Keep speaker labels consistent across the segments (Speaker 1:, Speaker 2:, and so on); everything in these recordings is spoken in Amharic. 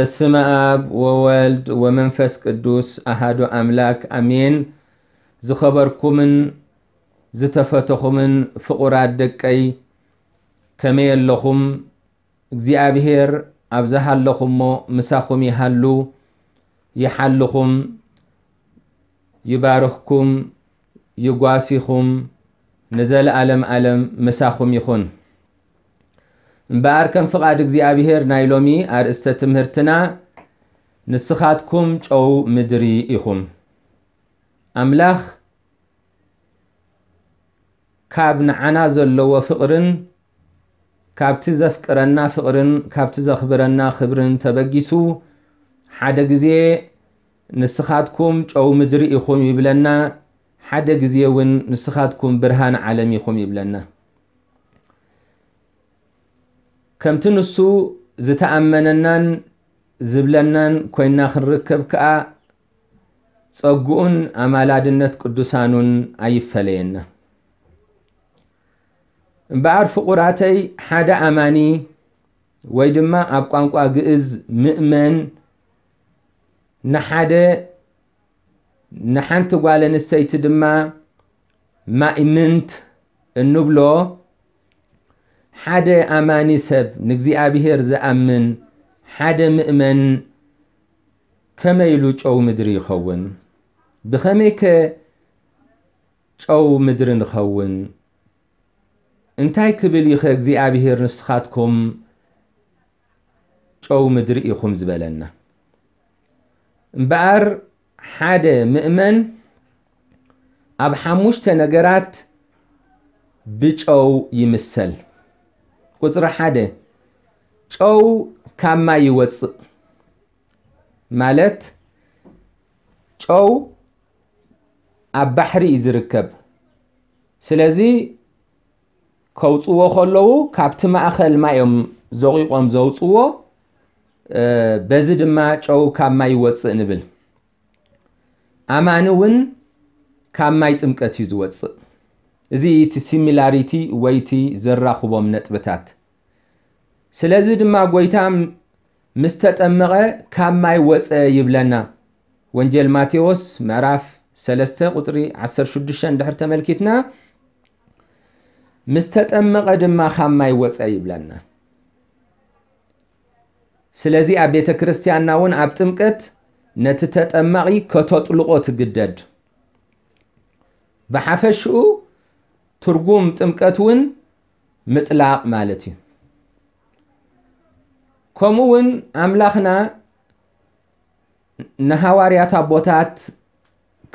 Speaker 1: በስመ አብ ወወልድ ወመንፈስ ቅዱስ አሃዶ ኣምላክ ኣሜን ዝኸበርኩምን ዝተፈተኹምን ፍቑራት ደቀይ ከመይ ኣለኹም እግዚኣብሔር ኣብ ዝሃለኹሞ ምሳኹም ይሃሉ ይሓልኹም ይባርኽኩም ይጓሲኹም ንዘለዓለም ዓለም ምሳኹም ይኹን እምበኣር ከም ፍቓድ እግዚኣብሄር ናይ ሎሚ ኣርእስተ ትምህርትና ንስኻትኩም ጨው ምድሪ ኢኹም ኣምላኽ ካብ ንዓና ዘለዎ ፍቕርን ካብቲ ዘፍቅረና ፍቕርን ካብቲ ዘኽብረና ክብርን ተበጊሱ ሓደ ግዜ ንስኻትኩም ጨው ምድሪ ኢኹም ይብለና ሓደ ግዜ እውን ንስኻትኩም ብርሃን ዓለም ኢኹም ይብለና ከምቲ ንሱ ዝተኣመነናን ዝብለናን ኮይና ክንርከብ ከዓ ጸጉኡን ኣማላድነት ቅዱሳኑን ኣይፈለየና እምበኣር ፍቑራተይ ሓደ ኣማኒ ወይ ድማ ኣብ ቋንቋ ግእዝ ምእመን ንሓደ ንሓንቲ ጓል ኣንስተይቲ ድማ ማእምንት እንብሎ حدا أماني سب نجزي أبيهر زأمن حدا مؤمن كما يلوج أو مدري خون بخميك أو مدري خون انتاي كبلي خيك زي أبيهر نسخاتكم أو مدري يخون زبالنا بار حدا مؤمن أب حموشت نجرات بيج أو يمسل ቁፅሪ ሓደ ጨው ካብ ማይ ይወፅእ ማለት ጨው ኣብ ባሕሪ እዩ ዝርከብ ስለዚ ከውፅዎ ከለዉ ካብቲ ማእኸል ማዮም ዘቂቆም ዘውፅዎ በዚ ድማ ጨው ካብ ማይ ይወፅእ ንብል ኣማኒ እውን ካብ ማይ ጥምቀት እዩ ዝወፅእ እዚ እቲ ሲሚላሪቲ ወይቲ ዘራኽቦም ነጥብታት ስለዚ ድማ ጎይታ ምስ ተጠመቐ ካብ ማይ ወፀ ይብለና ወንጀል ማቴዎስ ምዕራፍ 3 ቁፅሪ 16 ድሕር ተመልኪትና ምስ ተጠመቐ ድማ ካብ ማይ ወፀ ይብለና ስለዚ ኣብ ቤተ ክርስትያንና እውን ኣብ ጥምቀት ነቲ ተጠማቒ ከተጥልቆ ትግደድ ብሓፈሽኡ ትርጉም ጥምቀት እውን ምጥላቅ ማለት እዩ ከምኡ እውን ኣምላኽና ንሃዋርያት ኣቦታት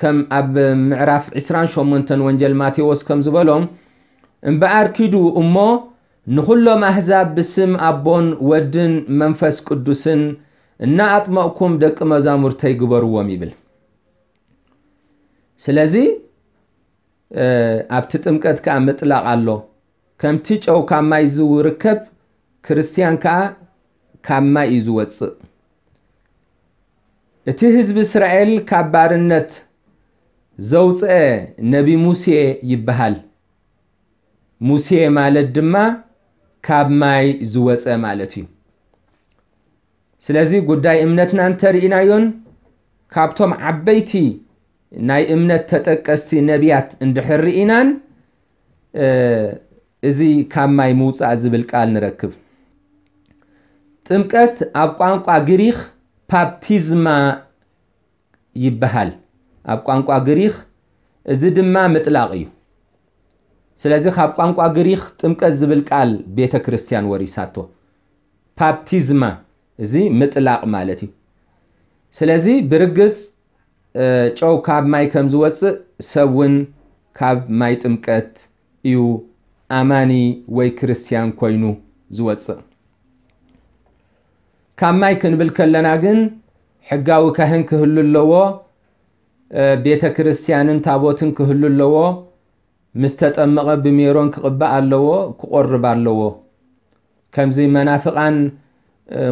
Speaker 1: ከም ኣብ ምዕራፍ 28 ወንጀል ማቴዎስ ከም ዝበሎም እምበኣር ኪዱ እሞ ንኩሎም ኣሕዛብ ብስም ኣቦን ወድን መንፈስ ቅዱስን እናኣጥመቕኩም ደቂ መዛሙርተይ ግበርዎም ይብል ስለዚ ኣብቲ ጥምቀት ከዓ ምጥላቕ ኣሎ ከምቲ ጨው ካብ ማይ ዝርከብ ክርስቲያን ከዓ ካብ ማይ እዩ ዝወፅእ እቲ ህዝቢ እስራኤል ካብ ባርነት ዘውፅአ ነቢ ሙሴ ይበሃል ሙሴ ማለት ድማ ካብ ማይ ዝወፀ ማለት እዩ ስለዚ ጉዳይ እምነትና እንተርእናዮን ካብቶም ዓበይቲ ናይ እምነት ተጠቀስቲ ነቢያት እንድሕር ርኢናን እዚ ካብ ማይ ምውፃእ ዝብል ቃል ንረክብ ጥምቀት ኣብ ቋንቋ ግሪክ ፓፕቲዝማ ይበሃል ኣብ ቋንቋ ግሪክ እዚ ድማ ምጥላቕ እዩ ስለዚ ካብ ቋንቋ ግሪክ ጥምቀት ዝብል ቃል ቤተ ክርስቲያን ወሪሳቶ ፓፕቲዝማ እዚ ምጥላቕ ማለት እዩ ስለዚ ብርግፅ ጨው ካብ ማይ ከም ዝወፅእ ሰብ እውን ካብ ማይ ጥምቀት እዩ ኣማኒ ወይ ክርስትያን ኮይኑ ዝወፅእ ካብ ማይ ክንብል ከለና ግን ሕጋዊ ካህን ክህሉ ኣለዎ ቤተ ክርስትያንን ታቦትን ክህሉ ኣለዎ ምስ ተጠመቐ ብሜሮን ክቕባእ ኣለዎ ክቆርብ ኣለዎ ከምዚ መናፍቓን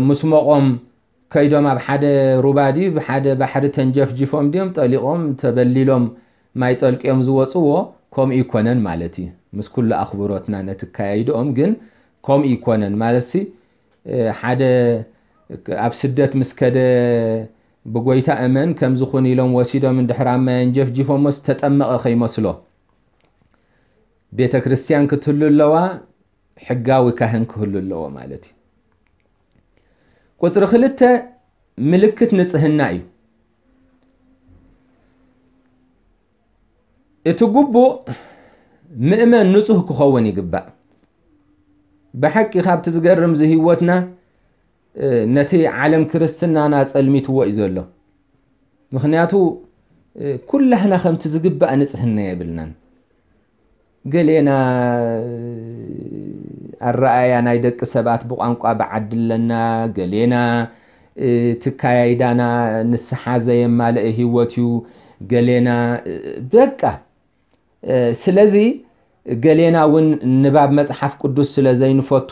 Speaker 1: ምስ ሞቖም ከይዶም ኣብ ሓደ ሩባዲ ብሓደ ባሕሪ ተንጀፍጅፎም ድዮም ጠሊቖም ተበሊሎም ማይ ጠልቂኦም ዝወፅዎ ከምኡ ይኮነን ማለት እዩ ምስ ኩሉ ኣኽብሮትና ነቲ ካያይድኦም ግን ከምኡ ይኮነን ማለት ሲ ሓደ ኣብ ስደት ምስ ከደ ብጎይታ እመን ከም ዝኾኑ ኢሎም ወሲዶም እንድሕር ማይ ንጀፍጅፎሞ ዝተጠመቐ ከይመስሎ ቤተ ክርስቲያን ክትህሉ ኣለዋ ሕጋዊ ካህን ክህሉ ኣለዎ ማለት እዩ ቁፅሪ ክልተ ምልክት ንፅህና እዩ እቲ ጉቡእ ምእመን ንፁህ ክኸውን ይግባእ ብሓቂ ካብቲ ዝገርም ዝህወትና ነቲ ዓለም ክርስትናና ፀልሚትዎ እዩ ዘሎ ምክንያቱ ኩላህና ከምቲ ዝግባእ ንፅህና የብልናን ገሌና ኣረኣያ ናይ ደቂ ሰባት ብቋንቋ ብዓድለና ገሌና ትካያይዳና ንስሓ ዘየማልአ ሂወት እዩ ገሌና በቃ ስለዚ ገሌና እውን ንባብ መፅሓፍ ቅዱስ ስለ ዘይንፈቱ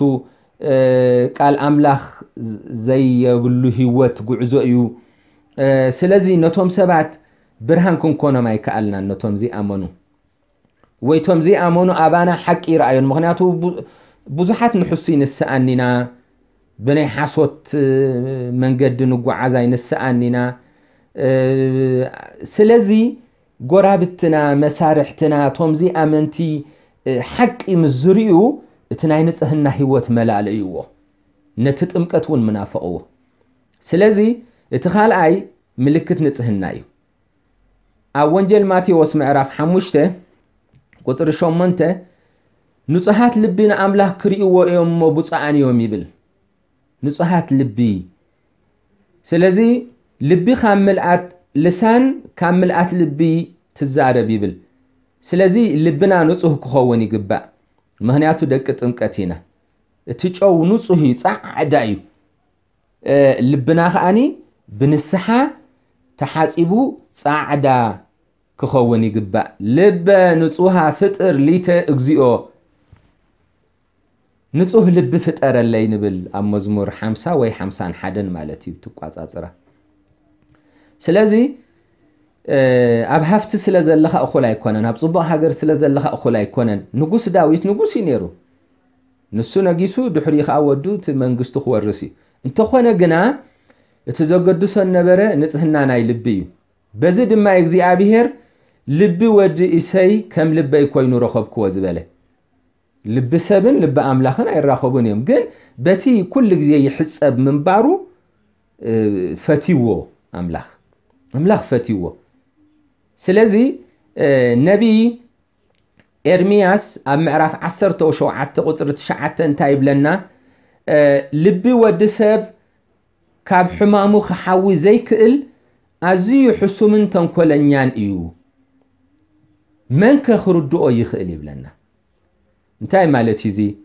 Speaker 1: ቃል ኣምላኽ ዘየብሉ ሂወት ጉዕዞ እዩ ስለዚ ነቶም ሰባት ብርሃን ክንኮኖም ኣይከኣልና ነቶም ዝኣመኑ ወይ ቶም ዝኣመኑ ኣባና ሓቂ ይረኣዮም ምክንያቱ بزحات نحسي نسأنينا بني حاسوت منقد نقوع عزاي نسأنينا سلزي قرابتنا مسارحتنا تومزي أمنتي حق مزريو تناي نتسهن هيوت ملال ايوه نتت امكتون منافقوه سلزي اتخال اي ملكت نتسهن ايوه اوانجل ماتي واسمع راف حموشته قطر شومنته نصحات لبي نأملاح كريئو يوم عن يوم يبل نصحات لبي سلازي لبي خام ملعات لسان كام ملعات لبي تزارب بيبل سلازي لبنا نصح كخواني قبع مهنياتو دكت امكتينا تجو نصحي صعدايو ልብና ከዓኒ ብንስሓ ተሓፂቡ ፃዕዳ كخواني ይግባእ لب ንፁሃ فتر ሊተ እግዚኦ نصوح لب فتر اللي نبل أم مزمور حمسة وي حمسان حدن مالتي تقاز أزرا سلازي أب هفت سلازل لخا أخولاي كونن أب صبا هاجر سلازل لخا أخولاي كونن نقوس داويت نقوس ينيرو نسو نقيسو دحري خاودو تمن قستخ ورسي انت خوانا قنا تزوجر دوسا النبرة نصحنا ناي لبيو بزيد ما يجزي أبيهر لبي ودي إسي كم لبي كوينو رخب كوز بله ልቢ ሰብን ልቢ ኣምላኽን ኣይራኸቡን እዮም ግን በቲ ኩሉ ግዜ ይሕፀብ ምንባሩ ፈትይዎ ኣምላኽ ኣምላኽ ፈትይዎ ስለዚ ነቢ ኤርምያስ ኣብ ምዕራፍ 17 ቁፅሪ 9 እንታይ ይብለና ልቢ ወዲ ሰብ ካብ ሕማሙ ክሓዊ ዘይክእል ኣዝዩ ሕሱምን ተንኮለኛን እዩ መን ከ ክርድኦ ይኽእል ይብለና انتاي مالتي زي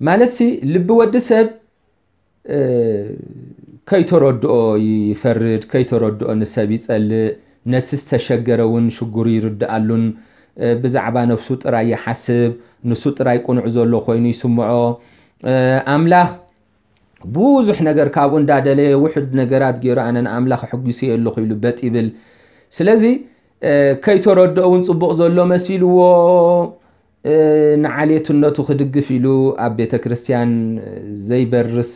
Speaker 1: مالسي لب ود سب كي ترد يفرد كي ترد ان سب يسال نتس تشجرون شكر يرد علون بزعبا نفسوت راي حسب نسوت راي كون عزولو خويني سمعو املاخ بوزح نجر كابون دادالي وحد نجرات جيرو انا املاخ حق يسي اللوخ يلبت ابل سلازي كي ترد اون صبغ زولو مسيلو ንዓልየትነቱ ክድግፍ ኢሉ ኣብ ቤተ ክርስትያን ዘይበርስ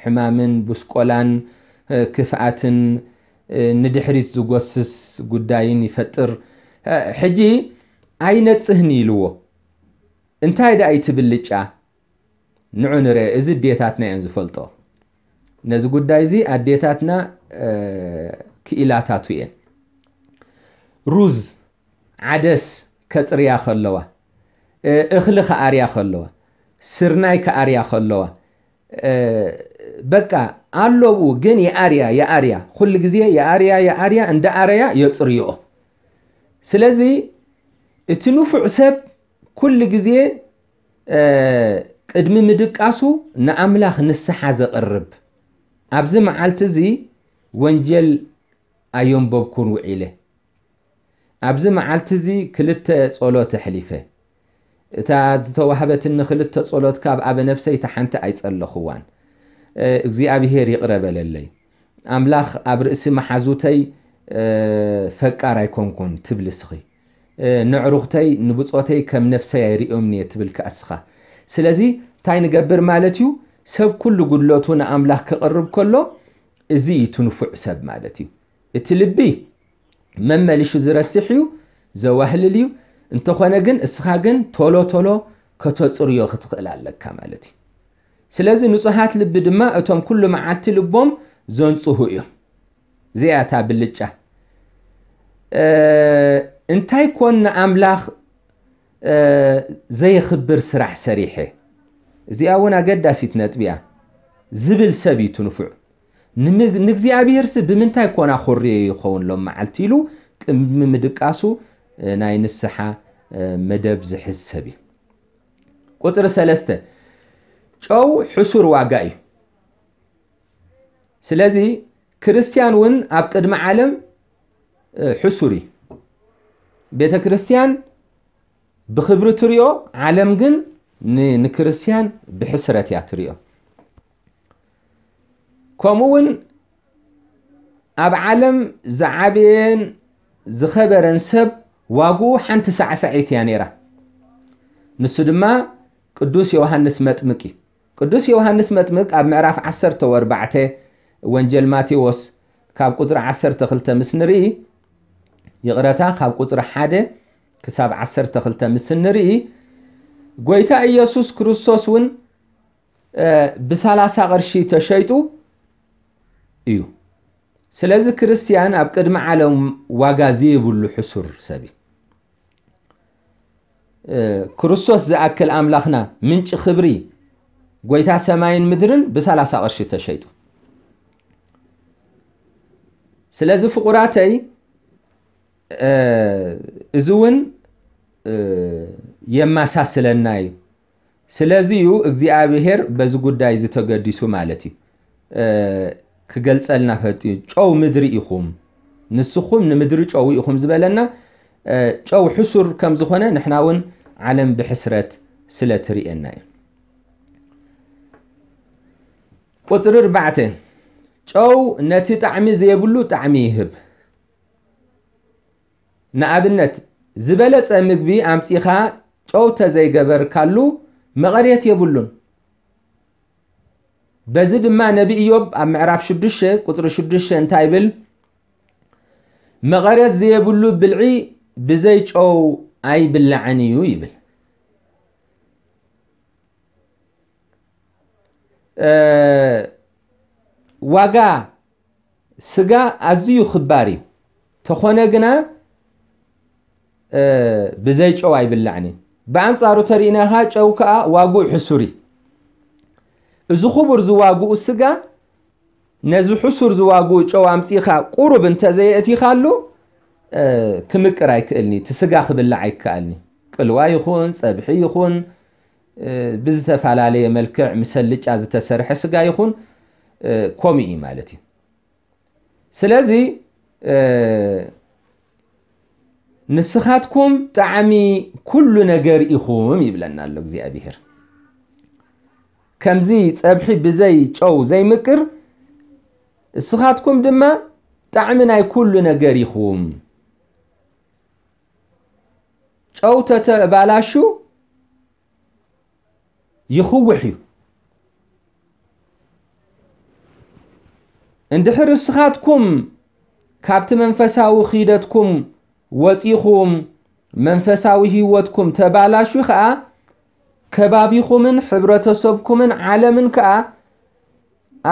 Speaker 1: ሕማምን ብስቆላን ክፍኣትን ንድሕሪት ዝጎስስ ጉዳይን ይፈጥር ሕጂ ኣይነፅህኒ ኢልዎ እንታይ ዳ ይትብልጫ ንዑ ንርአ እዚ ኣዴታትና እየን ዝፈልጦ ነዚ ጉዳይ እዚ ኣዴታትና ክኢላታቱ እየን ሩዝ ዓደስ ከፅርያ ከለዋ እኽሊ ከኣርያ ከለዋ ስርናይ ከኣርያ ከለዋ በቃ ኣለዉ ግን የኣርያ የኣርያ ኩሉ ግዜ የኣርያ የኣርያ እንደ ኣረያ የፅርይኦ ስለዚ እቲ ንፉዕ ሰብ ኩሉ ግዜ ቅድሚ ምድቃሱ ንኣምላኽ ንስሓ ዘቕርብ ኣብዚ መዓልቲ እዚ ወንጀል ኣየንበብኩን ውዒለ ኣብዚ መዓልቲ እዚ ክልተ ፀሎት ኣሕሊፈ إتا زتوهبت النخل التصولات كاب أب نفسي تحنت أيس الله خوان إجزي أبي هير يقرب للي أملاخ أبر اسم حزوتي فكر يكون كون تبلسخي نعروختي نبصوتي كم نفسي يري أمني تبلك أسخة سلزي تاين قبر مالتيو سب كل قلوتون أملاخ كقرب كله إزي تنفع سب مالتيو اتلبي مما ليش زرسيحيو زواهل اليو እንተኾነ ግን እስኻ ግን ቶሎ ቶሎ ከተፅርዮ ክትኽእል ኣለካ ማለት እዩ ስለዚ ንፁሓት ልቢ ድማ እቶም ኩሉ መዓልቲ ልቦም ዘንፅሁ እዮም እዚኣ ብልጫ እንታይ ኮን ንኣምላኽ ዘይኽብር ስራሕ ሰሪሐ እዚኣ እውን ኣገዳሲት ነጥቢ እያ ዝብል ሰብ እዩ ትንፉዕ ንእግዚኣብሄርሲ ብምንታይ ኮና ኮርዮ ይኸውን ሎም መዓልቲ ኢሉ ቅድሚ ምድቃሱ ናይ ንስሓ መደብ ዝሕዝ ሰብ እዩ ቁፅሪ ሰለስተ ጨው ሕሱር ዋጋ እዩ ስለዚ ክርስትያን እውን ኣብ ቅድሚ ዓለም ሕሱር እዩ ቤተ ክርስትያን ብክብሪ ትሪኦ ዓለም ግን ንክርስትያን ብሕስረት እያ ትሪኦ ከምኡ እውን ኣብ ዓለም ዝዓበየን ዝኸበረን ሰብ واغو حنت ساعة ساعت يا نيرة نسدما قدوس يوهنس متمكي قدوس يوهنس متمك اب معرف عسر تور بعته وانجل ماتيوس كاب قزر عسر تخلت مسنري يقرأتا كاب قزر حادة كساب عسر تخلت مسنري قويتا ايسوس كروسوس ون بسالاسا غرشي تشيتو ايو سلازي كريستيان اب قدم عالم واغازي بلو حسر سبي ክርስቶስ ዝኣክል ኣምላኽና ምንጭ ክብሪ ጎይታ ሰማይን ምድርን ብሰላሳ ቅርሺ ተሸይጡ ስለዚ ፍቁራተይ እዚ እውን የማሳስለና እዩ ስለዚ እዩ እግዚኣብሄር በዚ ጉዳይ ዝተገዲሱ ማለት እዩ ክገልፀልና ፈጢዩ ጨው ምድሪ ኢኹም ንስኹም ንምድሪ ጨው ኢኹም ዝበለና ጨው ሕሱር ከም ዝኾነ ንሕና እውን ዓለም ብሕስረት ስለ ትርየና እዩ ቁፅሪ 4 ጨው ነቲ ጣዕሚ ዘየብሉ ጣዕሚ ይህብ ንኣብነት ዝበለፀ ምግቢ ኣምፂኻ ጨው ተዘይገበርካሉ መቐርየት የብሉን በዚ ድማ ነቢ ኢዮብ ኣብ ምዕራፍ 6 ቁፅሪ 6 እንታይ ይብል መቐርየት ዘየብሉ ብልዒ ብዘይጨው አይብላዓን እዩ ይብል ዋጋ ስጋ ኣዝዩ ክባር እዩ ተኾነ ግና ብዘይ ጨው ኣይብላዕን እዩ ብኣንፃሩ ተሪእና ኻ ጨው ከዓ ዋጉኡ ሕሱር እዩ እዚ ክቡር ዝዋግኡ ስጋ ነዚ ሕሱር ዝዋግኡ ጨው ኣምፂኢኻ ቁሩብ እንተዘየእቲኻሉ ክምቅር ኣይክእልኒ እቲ ስጋ ክብላዕ ኣይከኣልኒ ቅልዋ ይኹን ፀብሒ ይኹን ብዝተፈላለየ መልክዕ ምሰልጫ ዝተሰርሐ ስጋ ይኹን ከምኡ እዩ ማለት እዩ ስለዚ ንስኻትኩም ጣዕሚ ኩሉ ነገር ኢኹም ይብለና ኣሎ እግዚኣብሄር ከምዚ ፀብሒ ብዘይ ጨው ዘይምቅር እስኻትኩም ድማ ጣዕሚ ናይ ኩሉ ነገር ኢኹም ጨው ተተባላሹ ይኽውሕ እዩ እንድሕር እስኻትኩም ካብቲ መንፈሳዊ ኺደትኩም ወፂኹም መንፈሳዊ ህይወትኩም ተባላሹ ከዓ ከባቢኹምን ሕብረተሰብኩምን ዓለምን ከዓ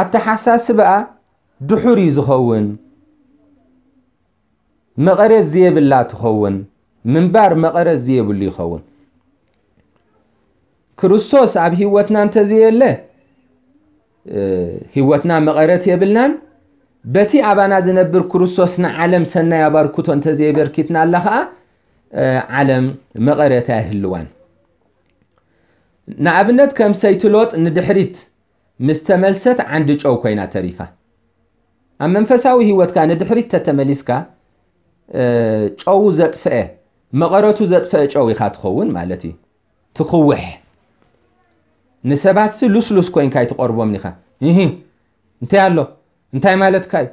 Speaker 1: ኣተሓሳስብኣ ድሑር እዩ ዝኸውን መቐረት ዝየብላ ትኸውን ምንባር መቐረት ዝየብሉ ይኸውን ክርስቶስ ኣብ ሂወትና እንተዘየለ ሂወትና መቐረት የብልናን በቲ ኣባና ዝነብር ክርስቶስ ንዓለም ሰናይ ኣባርክቶ እንተዘየበርኪትና ኣላ ከዓ ዓለም መቐረት ኣይህልዋን ንኣብነት ከም ሰይትሎጥ ንድሕሪት ምስ ተመልሰት ዓንዲ ጨው ኮይና ተሪፋ ኣብ መንፈሳዊ ሂወትካ ንድሕሪት ተተመሊስካ ጨው ዘጥፍአ مقراتو زد فاجاوي خات خوون مالتي تخوح نسبات سلوس لوس كوين كاي تقربو منيخا اهي انتي هلو انتي مالت كاي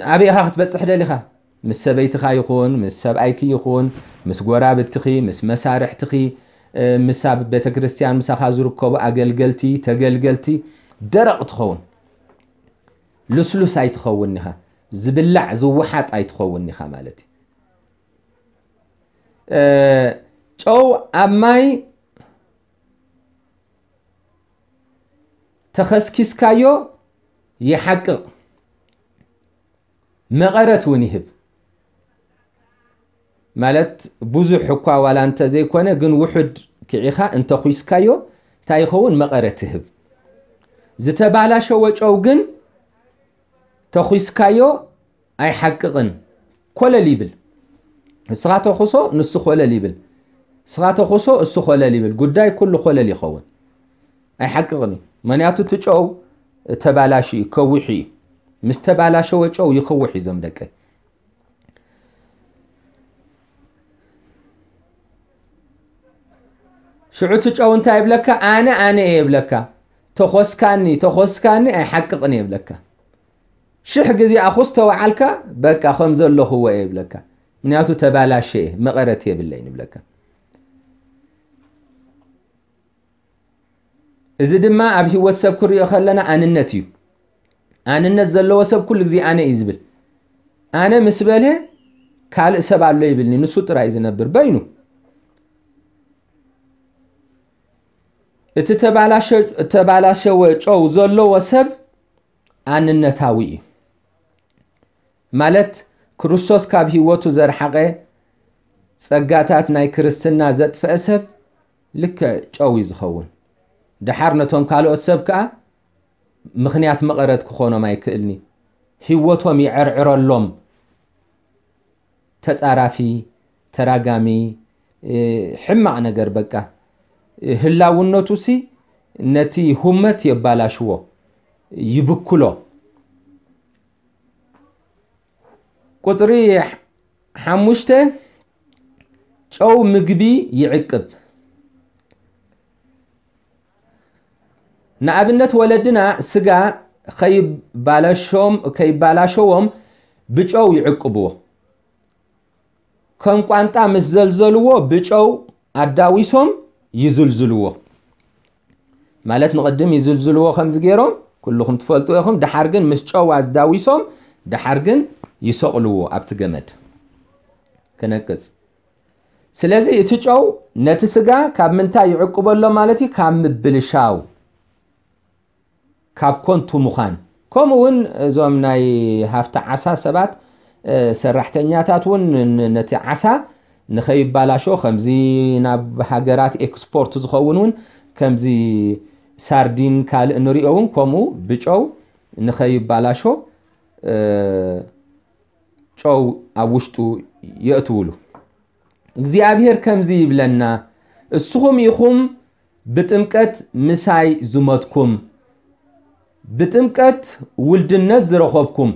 Speaker 1: ابي اخاخت بتصحده لخا مس سبيت خاي يخون مس سب ايكي يخون مس قراب التخي مس مسارح تخي مساب بيتا كريستيان مسا خازو ركوبو اقل قلتي تقل قلتي درق تخوون لوس لوس اي تخوون نخا زبلع زوحات اي تخوون نخا مالتي ጨው ኣማይ ተኸስኪስካዮ ይሓቅቕ መቐረት እውን ይህብ ማለት ብዙሕ እኳ ዋላ እንተ ዘይኮነ ግን ውሑድ ክዒኻ እንተኩስካዮ እንታይ ይኸውን መቐረት ይህብ ዝተባላሸወ ጨው ግን ተኩስካዮ ኣይሓቅቕን ኮለል ይብል ንስኻ ተኽሶ ንሱ ኮለል ይብል ንስኻ ተኽሶ እሱ ኮለል ይብል ጉዳይ ኩሉ ኮለል ይኸውን ኣይሓቅቕን እዩ ምክንያቱ እቲ ጨው ተባላሽ እዩ ከዊሕ እዩ ምስ ተባላሸወ ጨው ይኸውሕ እዩ ዞም ደቂ ሽዑ እቲ ጨው እንታይ ይብለካ ኣነ ኣነ እየ ይብለካ ተኾስካኒ ተኾስካኒ ኣይሓቅቕን ይብለካ ሽሕ ግዜ ኣኹስ ተወዓልካ በቃ ከም ዘለኹዎ እየ ይብለካ ምክንያቱ ተባላሸ መቐረት የብለይ ንብለካ እዚ ድማ ኣብ ሂወት ሰብ ክሪኦ ከለና ኣንነት እዩ ኣንነት ዘለዎ ሰብ ኩሉ ግዜ ኣነ እዩ ዝብል ኣነ ምስ በለ ካልእ ሰብ ኣሎ ይብልኒ ንሱ ጥራይ ዝነብር በይኑ እቲ ተባላሸወ ጨው ዘለዎ ሰብ ኣንነታዊ እዩ ማለት ክርስቶስ ካብ ሂወቱ ዘርሓቐ ፀጋታት ናይ ክርስትና ዘጥፍአ ሰብ ልክዕ ጨው ዝኸውን ድሓር ነቶም ካልኦት ሰብ ከዓ ምክንያት መቐረት ክኾኖም ኣይክእልኒ ሂወቶም ይዕርዕረሎም ተፃራፊ ተራጋሚ ሕማቕ ነገር በቃ ህላውነቱ ሲ ነቲ ሁመት የባላሽዎ ይብክሎ ቁፅሪ ሓሙሽተ ጨው ምግቢ ይዕቅብ ንኣብነት ወለድና ስጋ ከይባላሸዎም ብጨው ይዕቅብዎ ከም ቋንጣ ምስ ዘልዘልዎ ብጨው ኣዳዊሶም ይዝልዝልዎ ማለት ንቅድም ይዝልዝልዎ ከምዚ ገይሮም ኩልኩም ትፈልጡ ኢኹም ድሓር ግን ምስ ጨው ኣዳዊሶም ድሓር ግን ይሰቕልዎ ኣብቲ ገመድ ክነቅፅ ስለዚ እቲ ጨው ነቲ ስጋ ካብ ምንታይ ይዕቅበሎ ማለት እዩ ካብ ምብልሻው ካብ ኮንቱ ምዃን ከምኡ እውን እዞም ናይ ሃፍቲ ዓሳ ሰባት ሰራሕተኛታት እውን ነቲ ዓሳ ንኸይባላሾ ከምዚ ናብ ሃገራት ኤክስፖርት ዝኸውን እውን ከምዚ ሳርዲን ካልእ ንሪኦ እውን ከምኡ ብጨው ንኸይባላሾ ጨው ኣብ ውሽጡ የእትውሉ እግዚኣብሔር ከምዚ ይብለና እስኹም ኢኹም ብጥምቀት ምሳይ ዝመትኩም ብጥምቀት ውልድነት ዝረኸብኩም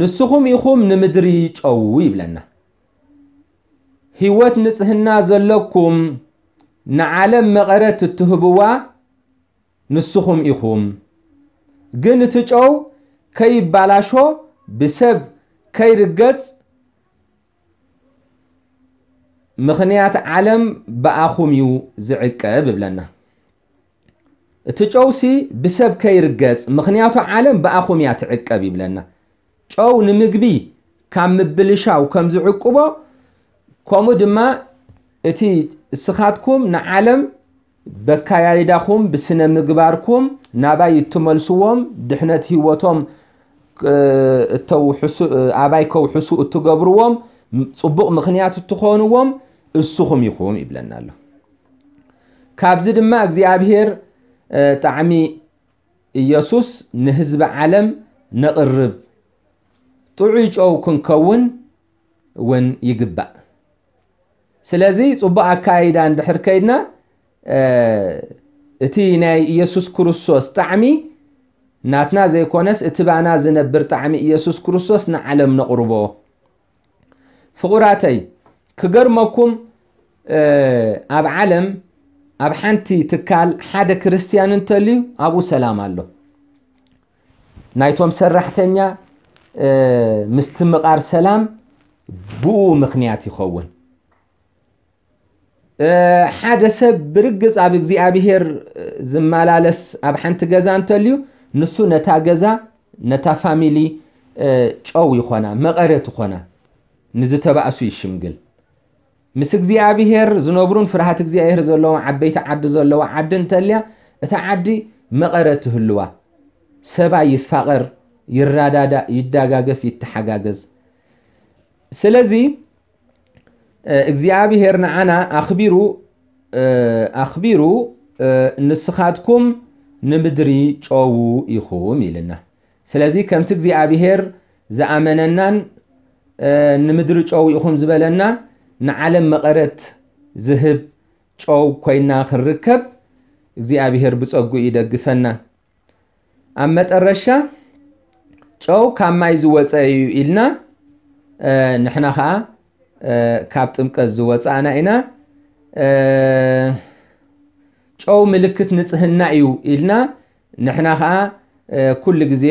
Speaker 1: ንስኹም ኢኹም ንምድሪ ጨው ይብለና ህይወት ንጽህና ዘለኩም ንዓለም መቐረት እትህብዋ ንስኹም ኢኹም ግን እቲ ጨው ከይባላሾ ብሰብ ከይድ ገጽ ምኽንያት ዓለም ብኣኹም እዩ ዝዕቀብ ይብለና እቲ ጨውሲ ብሰብ ከይርገጽ ምኽንያቱ ዓለም ብኣኹም እያ ትዕቀብ ይብለና ጨው ንምግቢ ካብ ምብልሻው ከም ዝዕቅቦ ከምኡ ድማ እቲ እስኻትኩም ንዓለም በካያይዳኹም ብስነ ምግባርኩም ናባይ እትመልስዎም ድሕነት ሂወቶም ኣባይከው ሕሱኡ እትገብርዎም ፅቡቕ ምክንያት እትኾንዎም እስኹም ይኹም ይብለና ኣሎ ካብዚ ድማ እግዚኣብሄር ጣዕሚ ኢየሱስ ንህዝቢ ዓለም ነቕርብ ጥዑይ ጨው ክንከውን እውን ይግባእ ስለዚ ፅቡቅ ኣካይዳ እንድሕር ከይድና እቲ ናይ ኢየሱስ ክርስቶስ ጣዕሚ ናትና ዘይኮነስ እቲ ባእና ዝነብር ጣዕሚ ኢየሱስ ክርስቶስ ንዓለም ነቕርቦ ፍቑራተይ ክገርመኩም ኣብ ዓለም ኣብ ሓንቲ ትካል ሓደ ክርስትያን እንተልዩ ኣብኡ ሰላም ኣሎ ናይቶም ሰራሕተኛ ምስቲ ምቓር ሰላም ብኡ ምክንያት ይኸውን ሓደ ሰብ ብርግፅ ኣብ እግዚኣብሄር ዝመላለስ ኣብ ሓንቲ ገዛ እንተልዩ ንሱ ነታ ገዛ ነታ ፋሚሊ ጨው ይኾና መቐረት ይኾና ንዝተባእሱ ይሽምግል ምስ እግዚኣብሄር ዝነብሩን ፍርሃት እግዚኣብሄር ዘለዎ ዓበይቲ ዓዲ ዘለዋ ዓዲ እንተልያ እታ ዓዲ መቐረት ትህልዋ ሰባ ይፋቐር ይራዳዳ ይዳጋገፍ ይተሓጋገዝ ስለዚ እግዚኣብሄር ንዓና ኣኽቢሩ ኣኽቢሩ ንስኻትኩም ንምድሪ ጨው ይኹም ኢልና ስለዚ ከምቲ እግዚኣብሄር ዝኣመነናን ንምድሪ ጨው ኢኹም ዝበለና ንዓለም መቐረት ዝህብ ጨው ኮይና ክንርከብ እግዚኣብሄር ብፀጉ ይደግፈና ኣብ መጠረሻ ጨው ካብ ማይ ዝወፀ እዩ ኢልና ንሕና ከዓ ካብ ጥምቀት ዝወፃእና ኢና ጨው ምልክት ንፅህና እዩ ኢልና ንሕና ከዓ ኩሉ ግዜ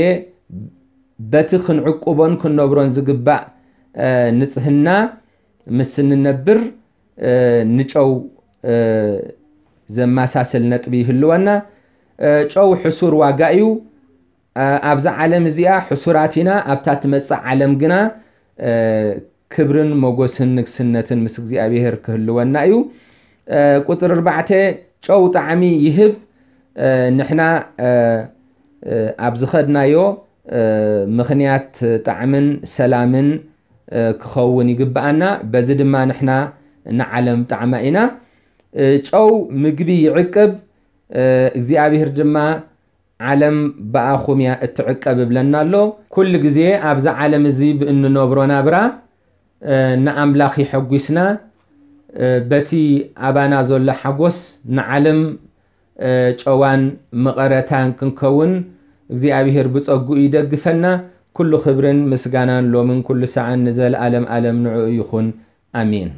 Speaker 1: በቲ ክንዕቁቦን ክንነብሮን ዝግባእ ንፅህና ምስ ንነብር ንጨው ዘመሳሰል ነጥቢ ይህልወና ጨው ሕሱር ዋጋ እዩ ኣብዛ ዓለም እዚኣ ሕሱራት ኢና ኣብታ ትመፅእ ዓለም ግና ክብርን መጎስን ንግስነትን ምስ እግዚኣብሄር ክህልወና እዩ ቁፅሪ 4 ጨው ጣዕሚ ይህብ ንሕና ኣብ ዝኸድናዮ ምክንያት ጣዕምን ሰላምን ክኸውን ይግባአና በዚ ድማ ንሕና ንዓለም ጣዕማ ኢና ጨው ምግቢ ይዕቅብ እግዚኣብሔር ድማ ዓለም ብኣኹም እያ እትዕቀብ ይብለና ኣሎ ኩሉ ግዜ ኣብዛ ዓለም እዚ ብእንነብሮ ናብራ ንኣምላኽ ይሐጒስና በቲ ኣባና ዘሎ ሓጎስ ንዓለም ጨዋን መቐረታን ክንከውን እግዚኣብሄር ብፀጉኡ ይደግፈና ኩሉ ክብርን ምስጋናን ሎምን ኩሉ ሰዓን ንዘለኣለም ኣለም ንዕኡ ይኹን ኣሚን